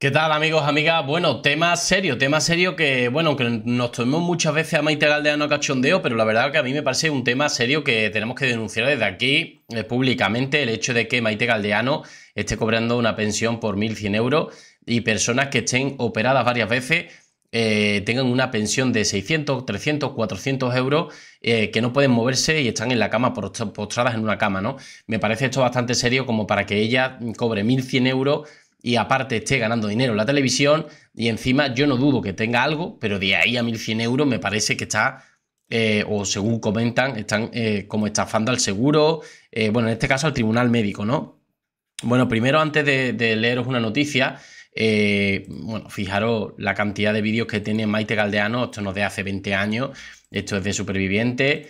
¿Qué tal amigos, amigas? Bueno, tema serio, tema serio que, bueno, que nos tomemos muchas veces a Maite Galdeano a cachondeo, pero la verdad que a mí me parece un tema serio que tenemos que denunciar desde aquí eh, públicamente, el hecho de que Maite Galdeano esté cobrando una pensión por 1.100 euros y personas que estén operadas varias veces eh, tengan una pensión de 600, 300, 400 euros eh, que no pueden moverse y están en la cama, postradas en una cama, ¿no? Me parece esto bastante serio como para que ella cobre 1.100 euros y aparte esté ganando dinero en la televisión y encima yo no dudo que tenga algo, pero de ahí a 1.100 euros me parece que está, eh, o según comentan, están eh, como estafando al seguro, eh, bueno, en este caso al tribunal médico, ¿no? Bueno, primero antes de, leeros una noticia, bueno, fijaros la cantidad de vídeos que tiene Maite Galdeano, esto no es de hace 20 años, esto es de superviviente.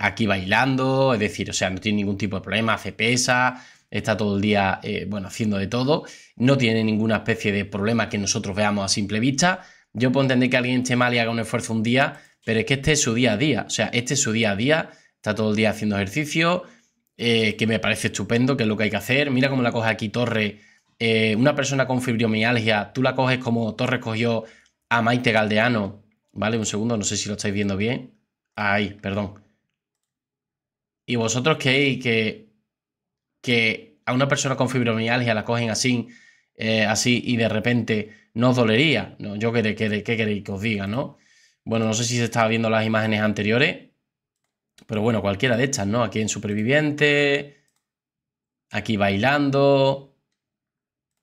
aquí bailando, es decir, o sea, no tiene ningún tipo de problema, hace pesa, está todo el día, eh, bueno, haciendo de todo, no tiene ninguna especie de problema que nosotros veamos a simple vista. Yo puedo entender que alguien esté mal y haga un esfuerzo un día, pero es que este es su día a día, o sea, este es su día a día, está todo el día haciendo ejercicio, eh, que me parece estupendo, que es lo que hay que hacer. Mira cómo la coge aquí Torre, eh, una persona con fibromialgia, tú la coges como Torre cogió a Maite Galdeano, ¿vale? Un segundo, no sé si lo estáis viendo bien. Ahí, perdón. Y vosotros que, que que a una persona con fibromialgia la cogen así, eh, así y de repente no dolería. No, yo qué, queréis que os diga, ¿no? Bueno, no sé si se estaba viendo las imágenes anteriores, pero bueno, cualquiera de estas, ¿no? Aquí en Superviviente, aquí bailando.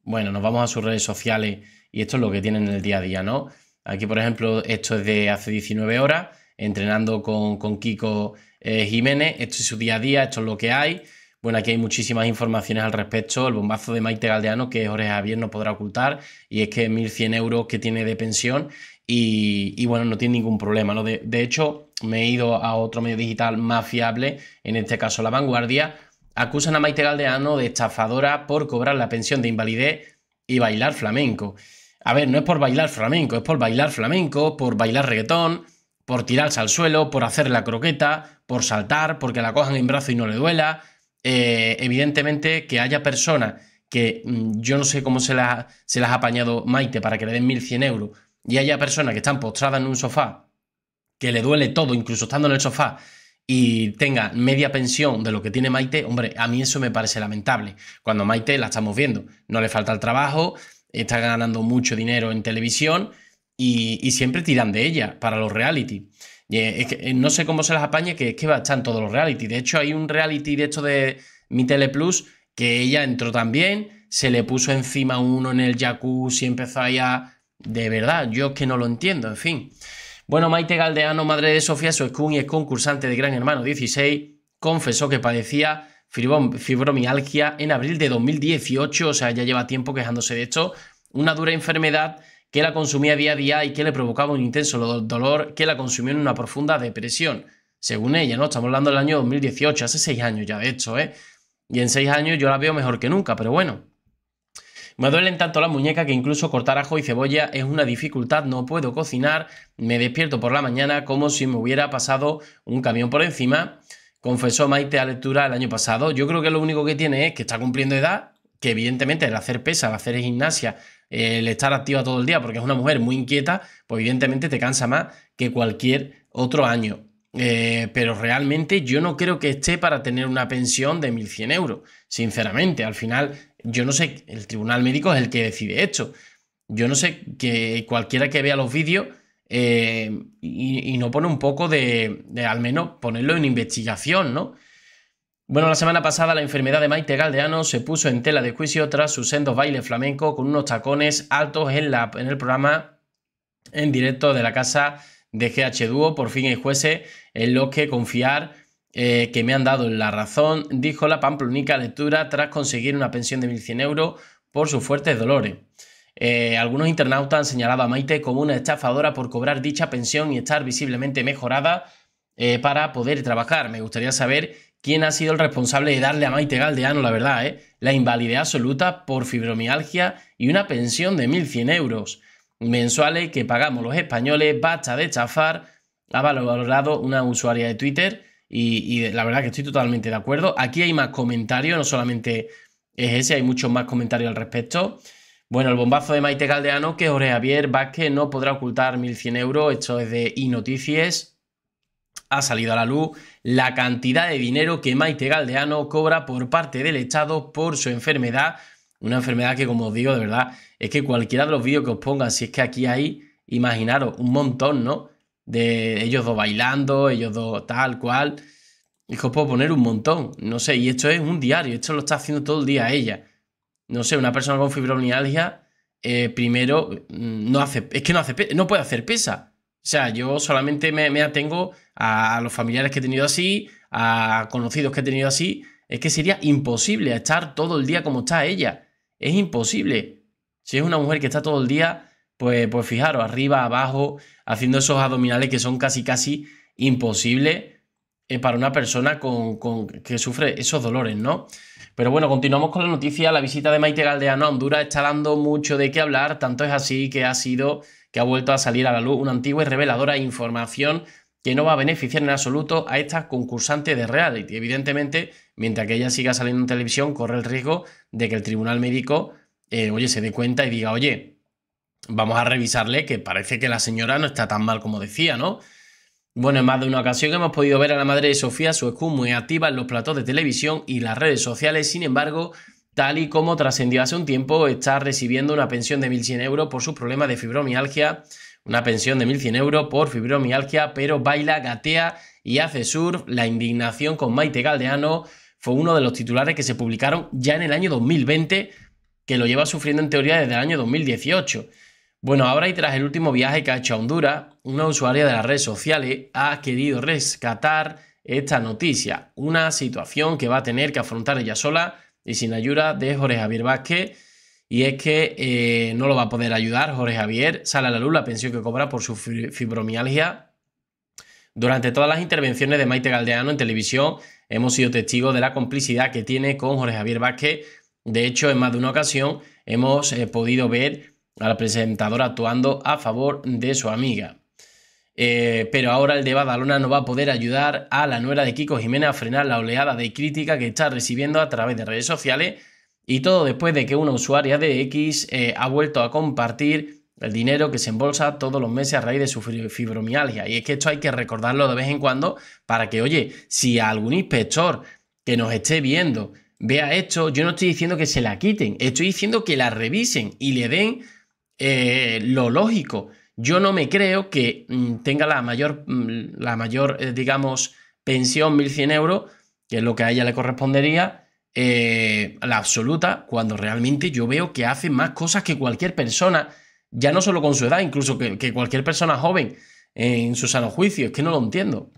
Bueno, nos vamos a sus redes sociales y esto es lo que tienen en el día a día, ¿no? Aquí, por ejemplo, esto es de hace 19 horas, entrenando con, Kiko eh, Jiménez. Esto es su día a día, esto es lo que hay. Bueno, aquí hay muchísimas informaciones al respecto. El bombazo de Maite Galdeano, que Jorge Javier no podrá ocultar, y es que 1.100 euros que tiene de pensión y, bueno, no tiene ningún problema. ¿no? De, de hecho, me he ido a otro medio digital más fiable, en este caso La Vanguardia. Acusan a Maite Galdeano de estafadora por cobrar la pensión de invalidez y bailar flamenco. A ver, no es por bailar flamenco, es por bailar flamenco, por bailar reggaetón, por tirarse al suelo, por hacer la croqueta, por saltar, porque la cojan en brazo y no le duela, eh, evidentemente que haya personas que mm, yo no sé cómo se, se las ha apañado Maite para que le den 1.100 euros y haya personas que están postradas en un sofá, que le duele todo, incluso estando en el sofá, y tenga media pensión de lo que tiene Maite, hombre, a mí eso me parece lamentable. Cuando Maite la estamos viendo, no le falta el trabajo, está ganando mucho dinero en televisión y, y siempre tiran de ella para los reality. Eh, no sé cómo se las apañe, que es que están todos los reality. De hecho, hay un reality de esto de Mi Tele Plus que ella entró también, se le puso encima uno en el jacuzzi, empezó ahí a... De verdad, yo es que no lo entiendo, en fin. Bueno, Maite Galdeano, madre de Sofía escun y es concursante de Gran Hermano 16, confesó que padecía fibromialgia en abril de 2018, o sea, ya lleva tiempo quejándose de esto, una dura enfermedad que la consumía día a día y que le provocaba un intenso dolor que la consumió en una profunda depresión. Según ella, ¿no? Estamos hablando del año 2018, hace seis años ya de hecho, ¿eh? Y en seis años yo la veo mejor que nunca, pero bueno. Me duelen tanto las muñecas que incluso cortar ajo y cebolla es una dificultad, no puedo cocinar, me despierto por la mañana como si me hubiera pasado un camión por encima confesó Maite a lectura el año pasado. Yo creo que lo único que tiene es que está cumpliendo edad que evidentemente el hacer pesa, el hacer gimnasia, el estar activa todo el día, porque es una mujer muy inquieta, pues evidentemente te cansa más que cualquier otro año. Eh, pero realmente yo no creo que esté para tener una pensión de 1.100 euros, sinceramente. Al final, yo no sé, el tribunal médico es el que decide esto. Yo no sé que cualquiera que vea los vídeos eh, y, no pone un poco de, de, al menos ponerlo en investigación, ¿no? Bueno, la semana pasada la enfermedad de Maite Galdeano se puso en tela de juicio tras sus sendos bailes flamenco con unos tacones altos en, el programa en directo de la casa de GH Duo. Por fin hay jueces en los que confiar eh, que me han dado la razón, dijo la pamplonica lectura tras conseguir una pensión de 1.100 euros por sus fuertes dolores. Eh, algunos internautas han señalado a Maite como una estafadora por cobrar dicha pensión y estar visiblemente mejorada eh, para poder trabajar. Me gustaría saber quién ha sido el responsable de darle a Maite Galdeano, la verdad, ¿eh? la invalidez absoluta por fibromialgia y una pensión de 1.100 euros mensuales que pagamos los españoles, basta de chafar, ha valorado una usuaria de Twitter y, la verdad que estoy totalmente de acuerdo. Aquí hay más comentarios, no solamente es ese, hay muchos más comentarios al respecto. Bueno, el bombazo de Maite Galdeano que Jorge Javier Vázquez no podrá ocultar 1.100 euros, esto es de iNoticies ha salido a la luz la cantidad de dinero que Maite Galdeano cobra por parte del Estado por su enfermedad. Una enfermedad que, como os digo, de verdad, es que cualquiera de los vídeos que os pongan, si es que aquí hay, imaginaros, un montón, ¿no? De ellos dos bailando, ellos dos tal cual. Es os puedo poner un montón, no sé, y esto es un diario, esto lo está haciendo todo el día ella. No sé, una persona con fibromialgia, eh, primero, mm, no hace, es que no, hace, no puede hacer pesa o sea, yo solamente me, atengo a los familiares que he tenido así, a conocidos que he tenido así. Es que sería imposible estar todo el día como está ella. Es imposible. Si es una mujer que está todo el día, pues, pues fijaros, arriba, abajo, haciendo esos abdominales que son casi, casi imposibles eh, para una persona que sufre esos dolores, ¿no? Pero bueno, continuamos con la noticia. La visita de Maite Galdeano a Honduras está dando mucho de qué hablar, tanto es así que ha sido que ha vuelto a salir a la luz una antigua y reveladora información que no va a beneficiar en absoluto a esta concursante de reality. Evidentemente, mientras que ella siga saliendo en televisión, corre el riesgo de que el tribunal médico, eh, oye, se dé cuenta y diga, oye, vamos a revisarle que parece que la señora no está tan mal como decía, ¿no? Bueno, en más de una ocasión hemos podido ver a la madre de Sofía, su escu muy activa en los platos de televisión y las redes sociales, sin embargo, tal y como trascendió hace un tiempo, está recibiendo una pensión de 1.100 euros por sus problemas de fibromialgia, una pensión de 1.100 euros por fibromialgia, pero baila, gatea y hace surf. La indignación con Maite Galdeano fue uno de los titulares que se publicaron ya en el año 2020, que lo lleva sufriendo en teoría desde el año 2018. Bueno, ahora y tras el último viaje que ha hecho a Honduras, una usuaria de las redes sociales ha querido rescatar esta noticia, una situación que va a tener que afrontar ella sola y sin ayuda de Jorge Javier Vázquez. Y es que eh, no lo va a poder ayudar Jorge Javier. Sale a la luz la pensión que cobra por su fibromialgia. Durante todas las intervenciones de Maite Galdeano en televisión hemos sido testigos de la complicidad que tiene con Jorge Javier Vázquez. De hecho, en más de una ocasión hemos eh, podido ver a la presentadora actuando a favor de su amiga. Eh, pero ahora el de Badalona no va a poder ayudar a la nuera de Kiko Jiménez a frenar la oleada de crítica que está recibiendo a través de redes sociales y todo después de que una usuaria de X eh, ha vuelto a compartir el dinero que se embolsa todos los meses a raíz de su fibromialgia. Y es que esto hay que recordarlo de vez en cuando para que, oye, si algún inspector que nos esté viendo vea esto, yo no estoy diciendo que se la quiten, estoy diciendo que la revisen y le den eh, lo lógico yo no me creo que mm, tenga la mayor, mm, la mayor eh, digamos, pensión 1.100 euros, que es lo que a ella le correspondería, eh, la absoluta, cuando realmente yo veo que hace más cosas que cualquier persona, ya no solo con su edad, incluso que, cualquier persona joven en su sano juicio, es que no lo entiendo.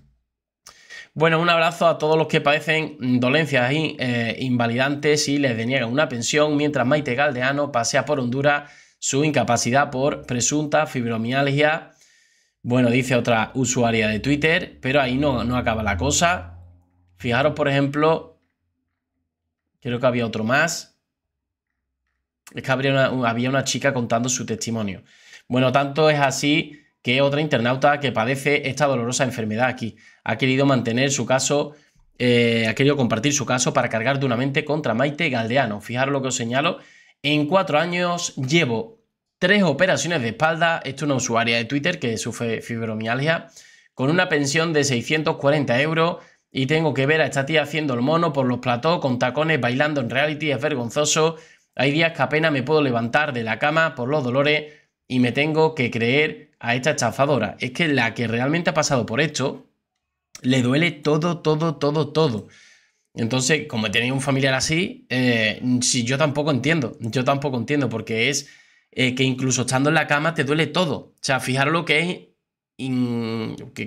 Bueno, un abrazo a todos los que padecen dolencias eh, invalidantes y les deniegan una pensión mientras Maite Galdeano pasea por Honduras su incapacidad por presunta fibromialgia. Bueno, dice otra usuaria de Twitter, pero ahí no, no acaba la cosa. Fijaros, por ejemplo, creo que había otro más. Es que había una chica contando su testimonio. Bueno, tanto es así que otra internauta que padece esta dolorosa enfermedad aquí ha querido mantener su caso eh, ha querido compartir su caso para cargar duramente contra Maite Galdeano. Fijaros lo que os señalo. En cuatro años llevo tres operaciones de espalda. Esto es una usuaria de Twitter que sufre fibromialgia, con una pensión de 640 euros. Y tengo que ver a esta tía haciendo el mono por los platós, con tacones, bailando en reality, es vergonzoso. Hay días que apenas me puedo levantar de la cama por los dolores y me tengo que creer a esta chafadora. Es que la que realmente ha pasado por esto le duele todo, todo, todo, todo. Entonces, como tenéis un familiar así, eh, si yo tampoco entiendo, yo tampoco entiendo, porque es eh, que incluso estando en la cama te duele todo. O sea, fijaros lo que es,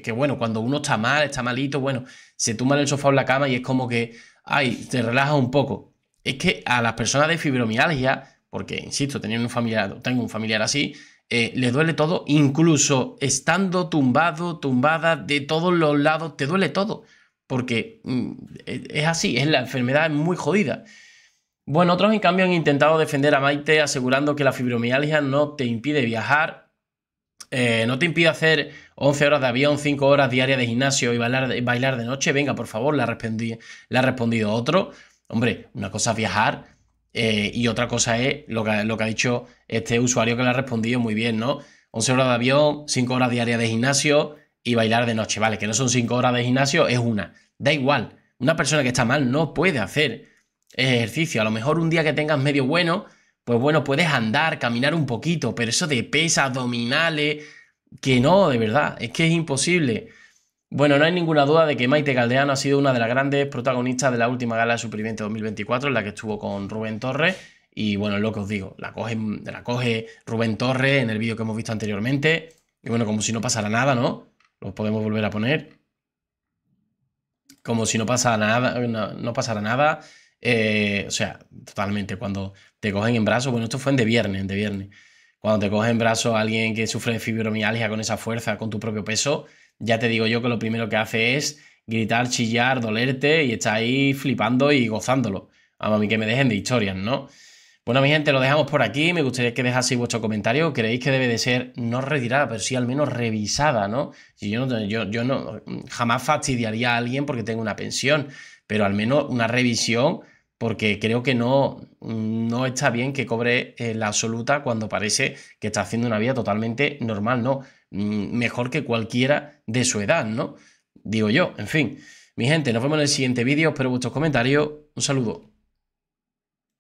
que, bueno, cuando uno está mal, está malito, bueno, se tumba en el sofá o en la cama y es como que, ay, te relaja un poco. Es que a las personas de fibromialgia, porque, insisto, un familiar, tengo un familiar así, eh, le duele todo, incluso estando tumbado, tumbada, de todos los lados, te duele todo. Porque mm, e, es así, es la enfermedad muy jodida. Bueno, otros en cambio han intentado defender a Maite asegurando que la fibromialgia no te impide viajar, eh, no te impide hacer 11 horas de avión, 5 horas diarias de gimnasio y bailar, de noche. Venga, por favor, le ha, respondido otro. Hombre, una cosa es viajar, eh, y otra cosa es lo que, lo que, ha dicho este usuario que le ha respondido muy bien, ¿no? 11 horas de avión, 5 horas diarias de gimnasio y bailar de noche. Vale, que no son 5 horas de gimnasio, es una. Da igual. Una persona que está mal no puede hacer ejercicio. A lo mejor un día que tengas medio bueno, pues bueno, puedes andar, caminar un poquito, pero eso de pesas, abdominales, que no, de verdad, es que es imposible. Bueno, no hay ninguna duda de que Maite Caldeano ha sido una de las grandes protagonistas de la última gala de Superviviente 2024, en la que estuvo con Rubén Torres. Y bueno, lo que os digo, la coge, la coge Rubén Torres en el vídeo que hemos visto anteriormente. Y bueno, como si no pasara nada, ¿no? Lo podemos volver a poner. Como si no pasara nada, no pasara nada. Eh, o sea, totalmente, cuando te cogen en brazos, bueno, esto fue en de viernes, en de viernes. Cuando te cogen en brazos a alguien que sufre de fibromialgia con esa fuerza, con tu propio peso, ya te digo yo que lo primero que hace es gritar, chillar, dolerte y está ahí flipando y gozándolo. A mí que me dejen de historias, ¿no? Bueno, mi gente, lo dejamos por aquí. Me gustaría que dejaseis vuestro comentario. ¿Creéis que debe de ser no retirada, pero sí al menos revisada, ¿no? Si yo, yo, no jamás fastidiaría a alguien porque tengo una pensión, pero al menos una revisión porque creo que no, no está bien que cobre eh, la absoluta cuando parece que está haciendo una vida totalmente normal, ¿no? Mm, mejor que cualquiera de su edad, ¿no? Digo yo, en fin. Mi gente, nos vemos en el siguiente vídeo, espero vuestros comentarios, un saludo.